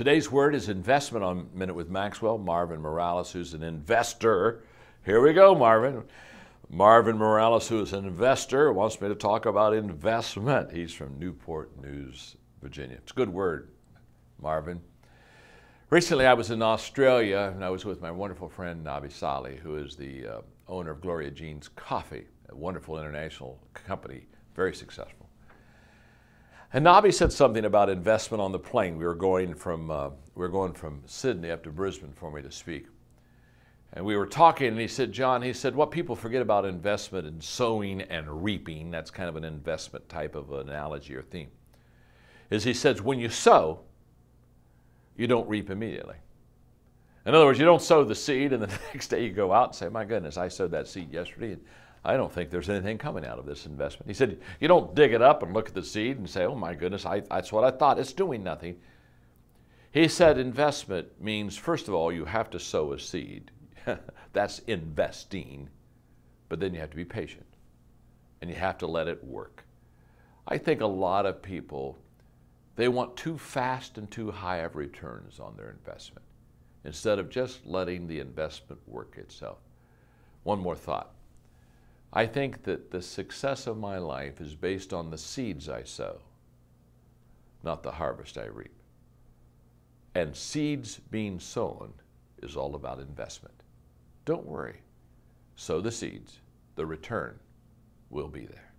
Today's word is investment on Minute with Maxwell. Marvin Morales, who's an investor. Here we go, Marvin. Marvin Morales, who is an investor, wants me to talk about investment. He's from Newport News, Virginia. It's a good word, Marvin. Recently, I was in Australia and I was with my wonderful friend Nabi Sali, who is the uh, owner of Gloria Jean's Coffee, a wonderful international company, very successful. And Nabi said something about investment on the plane. We were going from uh, we were going from Sydney up to Brisbane for me to speak, and we were talking. And he said, "John, he said what people forget about investment and sowing and reaping. That's kind of an investment type of analogy or theme. Is he says when you sow, you don't reap immediately. In other words, you don't sow the seed, and the next day you go out and say, "My goodness, I sowed that seed yesterday, and I don't think there's anything coming out of this investment. He said, You don't dig it up and look at the seed and say, Oh my goodness, I, that's what I thought. It's doing nothing. He said, Investment means, first of all, you have to sow a seed. that's investing. But then you have to be patient and you have to let it work. I think a lot of people, they want too fast and too high of returns on their investment instead of just letting the investment work itself. One more thought. I think that the success of my life is based on the seeds I sow, not the harvest I reap. And seeds being sown is all about investment. Don't worry, sow the seeds, the return will be there.